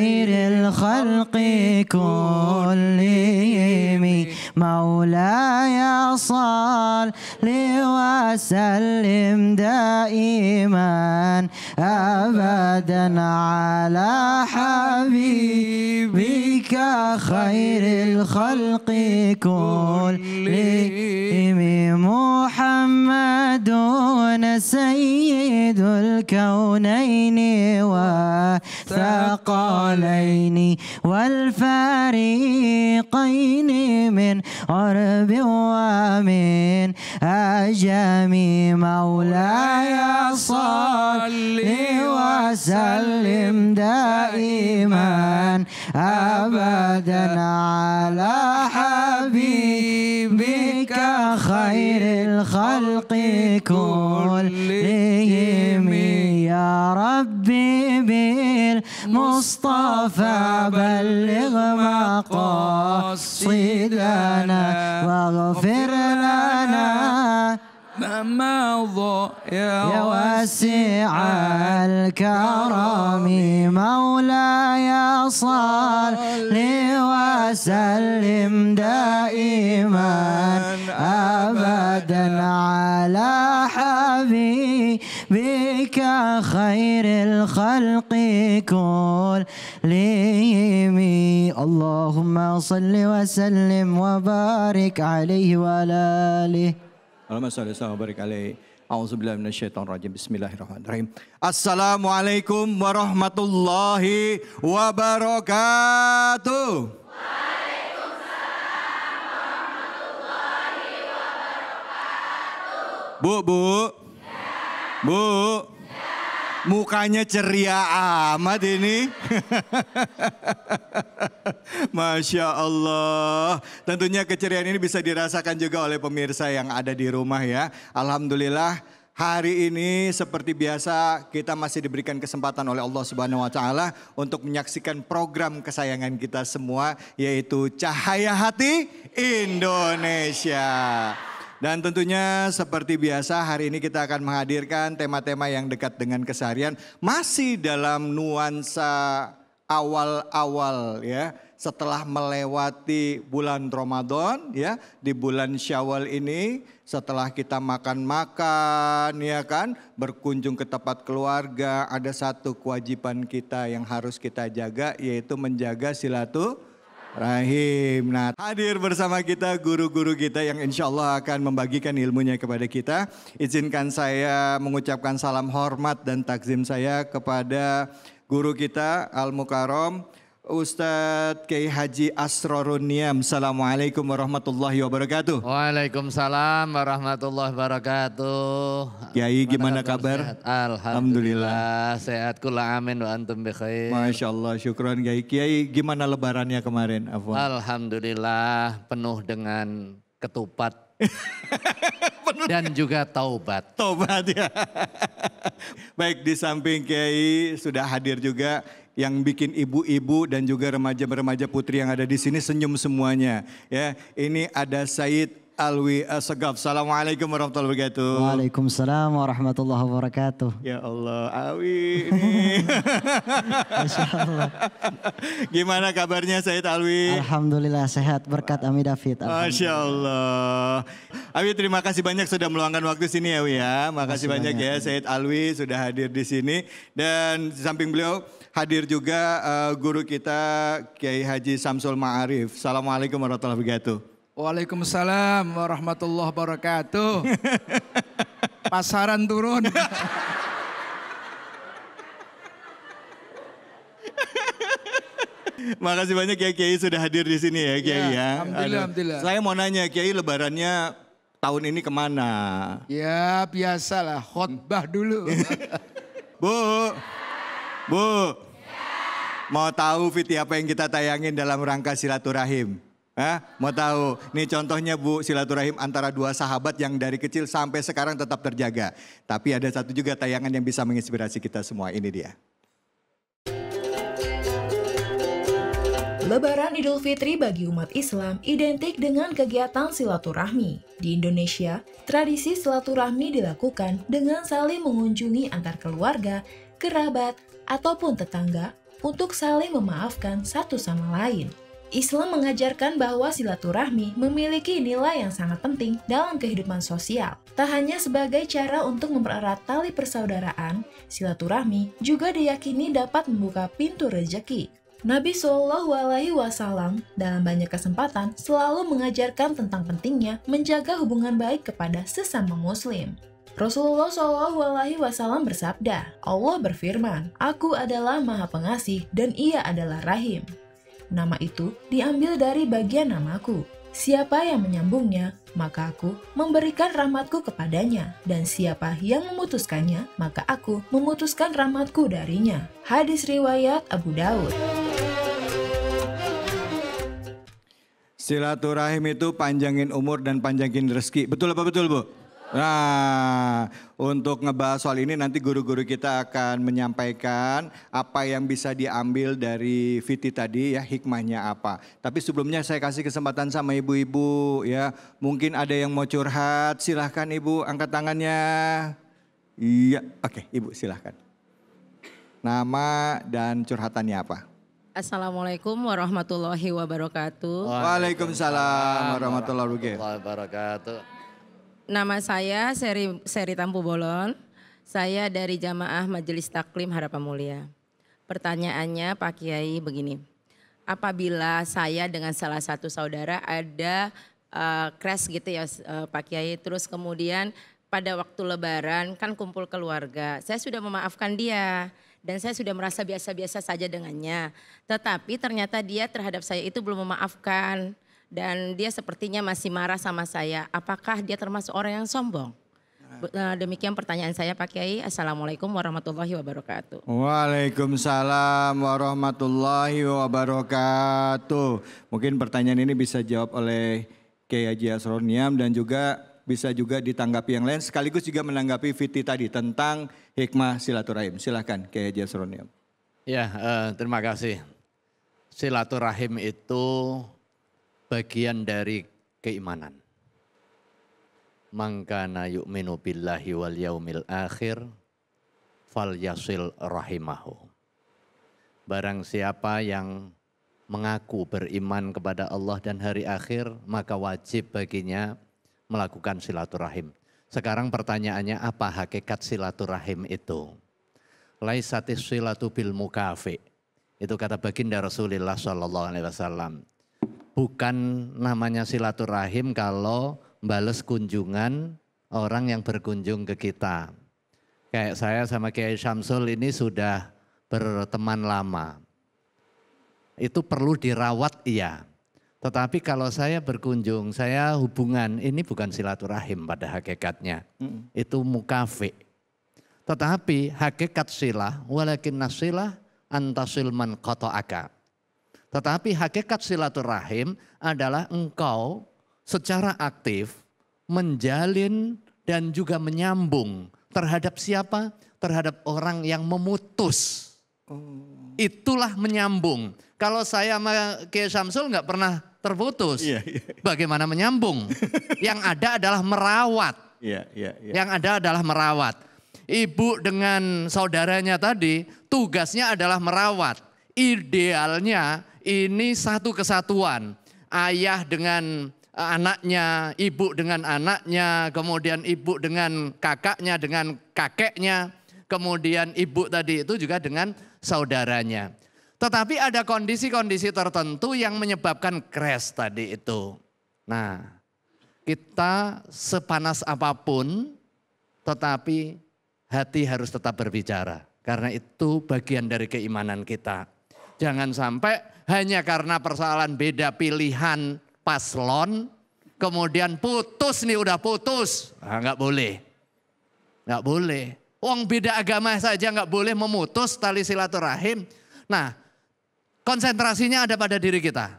خير الخلق كلهم مولاي صل وسلم دائما أبدا على حبيبك خير الخلق كلهم محمد سيد الكونين والثقلين والفريقين من عرب ومن أجم مولاي صلي وسلم دائما أبدا على حبيبك خير الخلق كلهم يا ربي بي مصطفى بلغ مقاصدنا واغفر لنا ما مضى يا واسع الكرم مولاي صل وسلم دا خير الخلق كلهم اللهم صل وسلم وبارك عليه وعلى آله اللهم صل وسلم وبارك عليه أعوذ بالله من الشيطان الرجيم بسم الله الرحمن الرحيم السلام عليكم ورحمة الله وبركاته وعليكم السلام ورحمة الله وبركاته Bu, bu. Ya. Bu. Mukanya ceria amat ini. Masya Allah. Tentunya keceriaan ini bisa dirasakan juga oleh pemirsa yang ada di rumah ya. Alhamdulillah hari ini seperti biasa kita masih diberikan kesempatan oleh Allah Subhanahu wa taala untuk menyaksikan program kesayangan kita semua yaitu Cahaya Hati Indonesia. Dan tentunya seperti biasa hari ini kita akan menghadirkan tema-tema yang dekat dengan keseharian masih dalam nuansa awal-awal ya setelah melewati bulan Ramadan ya di bulan Syawal ini setelah kita makan-makan ya kan berkunjung ke tempat keluarga ada satu kewajiban kita yang harus kita jaga yaitu menjaga silaturahmi Rahim. Nah, hadir bersama kita guru-guru kita yang insya Allah akan membagikan ilmunya kepada kita. Izinkan saya mengucapkan salam hormat dan takzim saya kepada guru kita Al Mukarom Ustadz Kiai Haji Asrorunniam. Assalamualaikum warahmatullahi wabarakatuh. Waalaikumsalam warahmatullahi wabarakatuh. Kiai gimana, gimana kabar? Sehat? Alhamdulillah. Sehatku Sehat kula amin wa antum bi khair. Masya Allah syukron Kiai. Kiai gimana lebarannya kemarin? Afwan. Alhamdulillah penuh dengan ketupat Dan juga taubat. Taubat ya. Baik di samping Kiai sudah hadir juga yang bikin ibu-ibu dan juga remaja-remaja putri yang ada di sini senyum semuanya. Ya, ini ada Said Alwi eh, Segaf, Assalamualaikum warahmatullahi wabarakatuh. Waalaikumsalam warahmatullahi wabarakatuh. Ya Allah, Alwi ini. Masya Allah. Gimana kabarnya Said Alwi? Alhamdulillah sehat berkat Ami David. Masya Allah. Alwi terima kasih banyak sudah meluangkan waktu sini ya Wi ya. Makasih banyak, banyak ya Said Alwi sudah hadir di sini. Dan di samping beliau hadir juga uh, guru kita Kiai Haji Samsul Ma'arif. Assalamualaikum warahmatullahi wabarakatuh. Waalaikumsalam warahmatullahi wabarakatuh. Pasaran turun. Makasih banyak ya Kiai sudah hadir di sini ya Kiai ya. ya. Alhamdulillah, alhamdulillah. Saya mau nanya Kiai lebarannya tahun ini kemana? Ya biasalah khotbah dulu. Bu, Bu, ya. mau tahu Fiti apa yang kita tayangin dalam rangka silaturahim? Hah? Mau tahu? Ini contohnya Bu silaturahim antara dua sahabat yang dari kecil sampai sekarang tetap terjaga. Tapi ada satu juga tayangan yang bisa menginspirasi kita semua. Ini dia. Lebaran Idul Fitri bagi umat Islam identik dengan kegiatan silaturahmi. Di Indonesia, tradisi silaturahmi dilakukan dengan saling mengunjungi antar keluarga, kerabat, ataupun tetangga untuk saling memaafkan satu sama lain. Islam mengajarkan bahwa silaturahmi memiliki nilai yang sangat penting dalam kehidupan sosial. Tak hanya sebagai cara untuk mempererat tali persaudaraan, silaturahmi juga diyakini dapat membuka pintu rezeki. Nabi Shallallahu Alaihi Wasallam dalam banyak kesempatan selalu mengajarkan tentang pentingnya menjaga hubungan baik kepada sesama Muslim. Rasulullah Shallallahu Alaihi Wasallam bersabda, Allah berfirman, Aku adalah Maha Pengasih dan Ia adalah Rahim. Nama itu diambil dari bagian namaku. Siapa yang menyambungnya, maka aku memberikan rahmatku kepadanya, dan siapa yang memutuskannya, maka aku memutuskan rahmatku darinya. Hadis riwayat Abu Daud. Silaturahim itu panjangin umur dan panjangin rezeki. Betul apa betul, Bu? Nah, untuk ngebahas soal ini nanti guru-guru kita akan menyampaikan apa yang bisa diambil dari Viti tadi ya hikmahnya apa. Tapi sebelumnya saya kasih kesempatan sama ibu-ibu ya. Mungkin ada yang mau curhat, silahkan ibu angkat tangannya. Iya, oke ibu silahkan. Nama dan curhatannya apa? Assalamualaikum warahmatullahi wabarakatuh. Waalaikumsalam warahmatullahi wabarakatuh. Nama saya Seri, Seri Tampu Bolon. Saya dari Jamaah Majelis Taklim Harapan Mulia. Pertanyaannya Pak Kiai begini. Apabila saya dengan salah satu saudara ada uh, crash gitu ya uh, Pak Kiai, terus kemudian pada waktu lebaran kan kumpul keluarga. Saya sudah memaafkan dia dan saya sudah merasa biasa-biasa saja dengannya. Tetapi ternyata dia terhadap saya itu belum memaafkan dan dia sepertinya masih marah sama saya. Apakah dia termasuk orang yang sombong? Nah. Eh, demikian pertanyaan saya Pak Kiai. Assalamualaikum warahmatullahi wabarakatuh. Waalaikumsalam warahmatullahi wabarakatuh. Mungkin pertanyaan ini bisa jawab oleh Kiai Haji Asroniam dan juga bisa juga ditanggapi yang lain. Sekaligus juga menanggapi Viti tadi tentang hikmah silaturahim. Silahkan Kiai Haji Asroniam. Ya, eh, terima kasih. Silaturahim itu bagian dari keimanan. Mangkana yu'minu billahi wal yaumil akhir fal yasil rahimahu. Barang siapa yang mengaku beriman kepada Allah dan hari akhir, maka wajib baginya melakukan silaturahim. Sekarang pertanyaannya apa hakikat silaturahim itu? Laisatis silatu bil mukafi. Itu kata baginda Rasulullah Shallallahu Alaihi Wasallam bukan namanya silaturahim kalau bales kunjungan orang yang berkunjung ke kita. Kayak saya sama Kiai Syamsul ini sudah berteman lama. Itu perlu dirawat iya. Tetapi kalau saya berkunjung, saya hubungan ini bukan silaturahim pada hakikatnya. Mm. Itu mukafi. Tetapi hakikat silah, walakin nasilah antasilman kotoaka. Tetapi hakikat silaturahim adalah engkau secara aktif menjalin dan juga menyambung terhadap siapa? Terhadap orang yang memutus. Oh. Itulah menyambung. Kalau saya sama Kiai Syamsul nggak pernah terputus. Yeah, yeah. Iya. Bagaimana menyambung? yang ada adalah merawat. Yeah, yeah, yeah. Yang ada adalah merawat. Ibu dengan saudaranya tadi tugasnya adalah merawat. Idealnya ini satu kesatuan. Ayah dengan eh, anaknya, ibu dengan anaknya, kemudian ibu dengan kakaknya, dengan kakeknya, kemudian ibu tadi itu juga dengan saudaranya. Tetapi ada kondisi-kondisi tertentu yang menyebabkan crash tadi itu. Nah, kita sepanas apapun, tetapi hati harus tetap berbicara. Karena itu bagian dari keimanan kita. Jangan sampai hanya karena persoalan beda pilihan paslon, kemudian putus nih udah putus, nah, boleh, nggak boleh. Wong beda agama saja nggak boleh memutus tali silaturahim. Nah, konsentrasinya ada pada diri kita.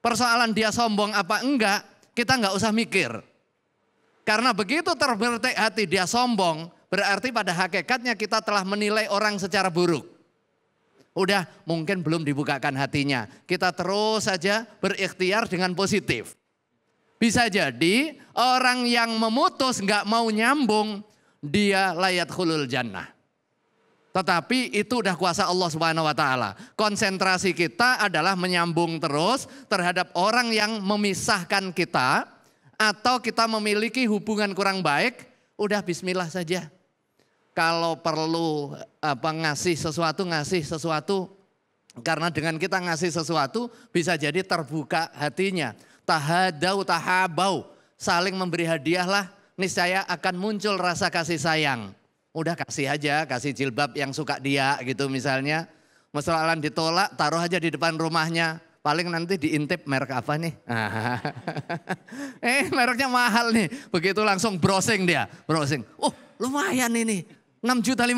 Persoalan dia sombong apa enggak, kita nggak usah mikir. Karena begitu terbertek hati dia sombong, berarti pada hakikatnya kita telah menilai orang secara buruk. Udah mungkin belum dibukakan hatinya. Kita terus saja berikhtiar dengan positif. Bisa jadi orang yang memutus nggak mau nyambung, dia layat hulul jannah. Tetapi itu udah kuasa Allah Subhanahu wa taala. Konsentrasi kita adalah menyambung terus terhadap orang yang memisahkan kita atau kita memiliki hubungan kurang baik, udah bismillah saja kalau perlu apa ngasih sesuatu ngasih sesuatu karena dengan kita ngasih sesuatu bisa jadi terbuka hatinya. Tahadau tahabau saling memberi hadiahlah niscaya akan muncul rasa kasih sayang. Udah kasih aja, kasih jilbab yang suka dia gitu misalnya. masalahan ditolak, taruh aja di depan rumahnya. Paling nanti diintip merek apa nih? eh mereknya mahal nih. Begitu langsung browsing dia, browsing. Oh lumayan ini 6 juta 500.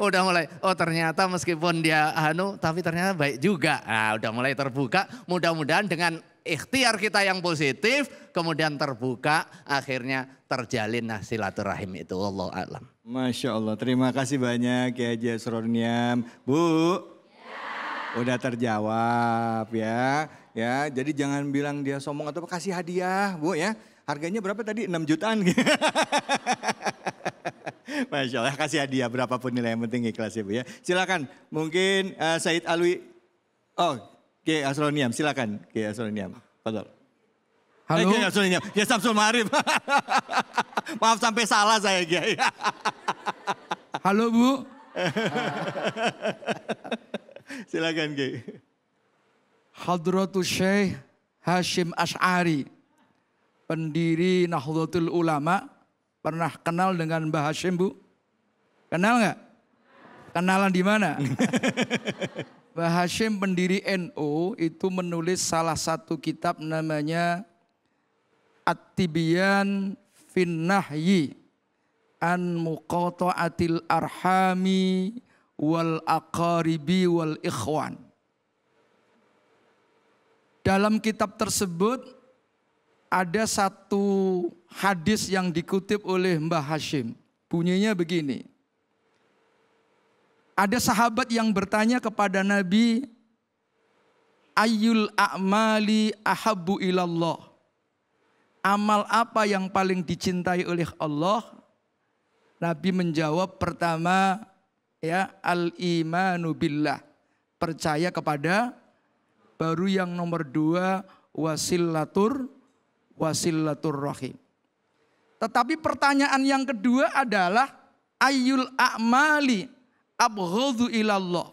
udah mulai, oh ternyata meskipun dia anu, tapi ternyata baik juga. Nah, udah mulai terbuka, mudah-mudahan dengan ikhtiar kita yang positif, kemudian terbuka, akhirnya terjalin nah silaturahim itu. Allah alam. Masya Allah, terima kasih banyak ya Jasroniam. Bu, ya. udah terjawab ya. Ya, jadi jangan bilang dia sombong atau kasih hadiah, Bu ya. Harganya berapa tadi? 6 jutaan. Masya Allah, kasih hadiah berapapun nilai yang penting ikhlas ya Bu ya. Silakan, mungkin uh, Said Alwi. Oh, Ki Asroniam, silakan Ki Asroniam. Padahal. Eh, Halo. Eh, Asroniam. Ya Samsul Marif. Maaf sampai salah saya Ki. Halo Bu. silakan Ki. Hadratu Syekh Hashim Ash'ari pendiri Nahdlatul Ulama, pernah kenal dengan Mbah Hashim Bu? Kenal nggak? Kenalan di mana? Mbah Hashim pendiri NU NO, itu menulis salah satu kitab namanya At-Tibiyan Finnahyi an muqata'atil arhami wal aqaribi wal ikhwan. Dalam kitab tersebut ada satu hadis yang dikutip oleh Mbah Hashim. Bunyinya begini. Ada sahabat yang bertanya kepada Nabi, Ayul a'mali ahabu ilallah. Amal apa yang paling dicintai oleh Allah? Nabi menjawab pertama, ya al imanu billah. Percaya kepada baru yang nomor dua wasilatur rahim. Tetapi pertanyaan yang kedua adalah Ayul a'mali abghadhu ilallah.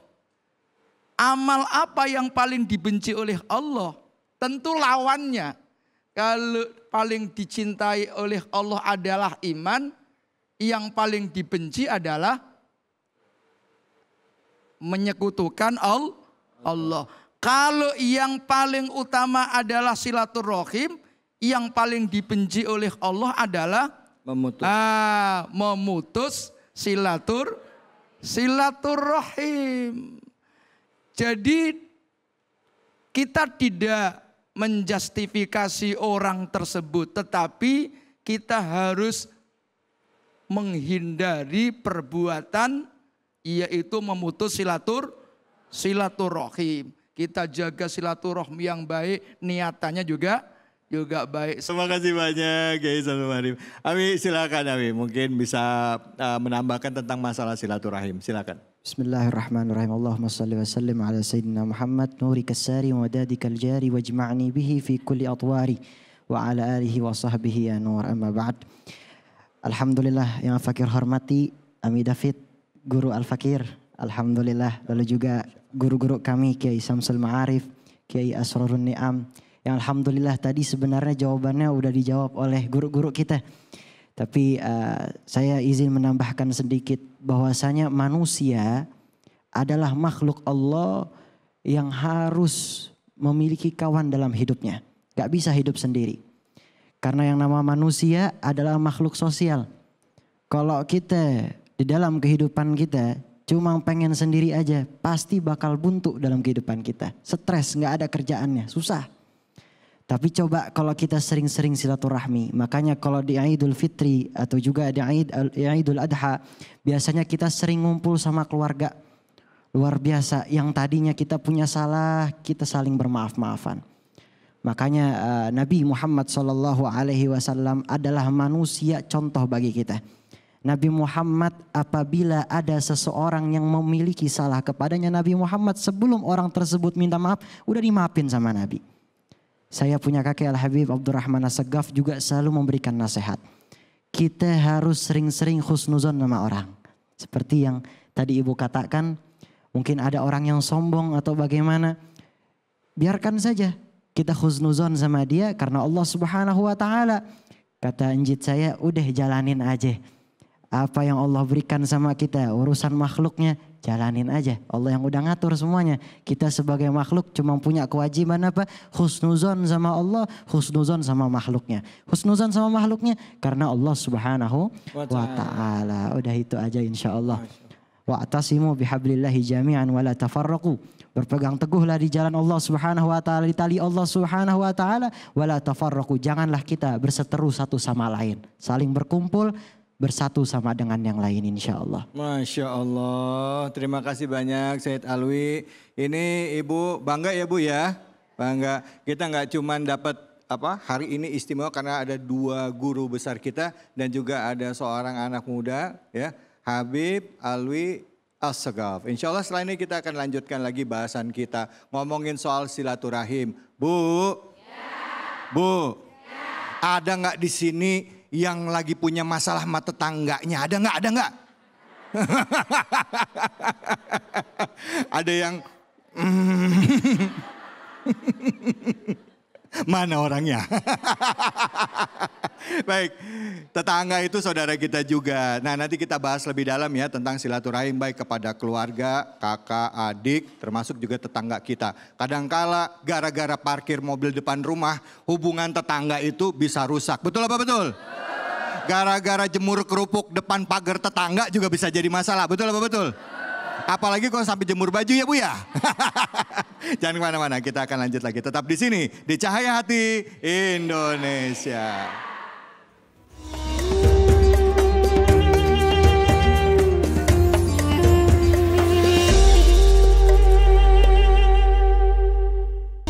Amal apa yang paling dibenci oleh Allah? Tentu lawannya. Kalau paling dicintai oleh Allah adalah iman, yang paling dibenci adalah menyekutukan Allah. Kalau yang paling utama adalah silaturahim, yang paling dibenci oleh Allah adalah memutus, ah, memutus silatur silaturrahim. Jadi kita tidak menjustifikasi orang tersebut, tetapi kita harus menghindari perbuatan yaitu memutus silatur silaturahim. Kita jaga silaturahmi yang baik, niatannya juga juga baik. Terima kasih banyak Kiai Samsul Marim. Ami silakan Ami mungkin bisa uh, menambahkan tentang masalah silaturahim. Silakan. Bismillahirrahmanirrahim. Allahumma salli wa sallim ala sayyidina Muhammad nuri kasari wa dadikal jari wajma'ni bihi fi kulli atwari wa ala alihi wa sahbihi ya nur amma ba'd. Alhamdulillah yang fakir hormati Ami David guru Al-Fakir. Alhamdulillah lalu juga guru-guru kami Kiai Samsul Ma'arif, Kiai Asrarun Ni'am, yang alhamdulillah tadi sebenarnya jawabannya udah dijawab oleh guru-guru kita. Tapi uh, saya izin menambahkan sedikit bahwasanya manusia adalah makhluk Allah yang harus memiliki kawan dalam hidupnya. Gak bisa hidup sendiri. Karena yang nama manusia adalah makhluk sosial. Kalau kita di dalam kehidupan kita cuma pengen sendiri aja, pasti bakal buntu dalam kehidupan kita. Stres, gak ada kerjaannya, susah. Tapi coba kalau kita sering-sering silaturahmi, makanya kalau di Idul Fitri atau juga di Idul Adha, biasanya kita sering ngumpul sama keluarga. Luar biasa, yang tadinya kita punya salah, kita saling bermaaf-maafan. Makanya eh, Nabi Muhammad Shallallahu Alaihi Wasallam adalah manusia contoh bagi kita. Nabi Muhammad apabila ada seseorang yang memiliki salah kepadanya Nabi Muhammad sebelum orang tersebut minta maaf udah dimaafin sama Nabi. Saya punya kakek Al-Habib Abdurrahman Assegaf juga selalu memberikan nasihat. Kita harus sering-sering khusnuzon sama orang. Seperti yang tadi ibu katakan, mungkin ada orang yang sombong atau bagaimana. Biarkan saja kita khusnuzon sama dia karena Allah subhanahu wa ta'ala. Kata anjit saya, udah jalanin aja. Apa yang Allah berikan sama kita, urusan makhluknya jalanin aja. Allah yang udah ngatur semuanya. Kita sebagai makhluk cuma punya kewajiban apa? Husnuzon sama Allah, husnuzon sama makhluknya. Husnuzon sama makhluknya karena Allah subhanahu wa ta'ala. Udah itu aja insya Allah. Wa atasimu bihablillahi jami'an wa la Berpegang teguhlah di jalan Allah subhanahu wa ta'ala. Di tali Allah subhanahu wa ta'ala. Wa la Janganlah kita berseteru satu sama lain. Saling berkumpul, bersatu sama dengan yang lain insya Allah. Masya Allah, terima kasih banyak Said Alwi. Ini Ibu bangga ya Bu ya? Bangga, kita nggak cuma dapat apa hari ini istimewa karena ada dua guru besar kita dan juga ada seorang anak muda ya Habib Alwi Assegaf. Insya Allah setelah ini kita akan lanjutkan lagi bahasan kita ngomongin soal silaturahim. Bu, ya. Bu, ya. ada nggak di sini yang lagi punya masalah sama tetangganya? Ada nggak? Ada nggak? ada yang mana orangnya? Baik, tetangga itu saudara kita juga. Nah nanti kita bahas lebih dalam ya tentang silaturahim baik kepada keluarga, kakak, adik, termasuk juga tetangga kita. Kadangkala gara-gara parkir mobil depan rumah, hubungan tetangga itu bisa rusak. Betul apa betul? Gara-gara jemur kerupuk depan pagar tetangga juga bisa jadi masalah. Betul apa betul? Apalagi kalau sampai jemur baju ya Bu ya. Jangan kemana-mana, kita akan lanjut lagi. Tetap di sini, di Cahaya Hati Indonesia.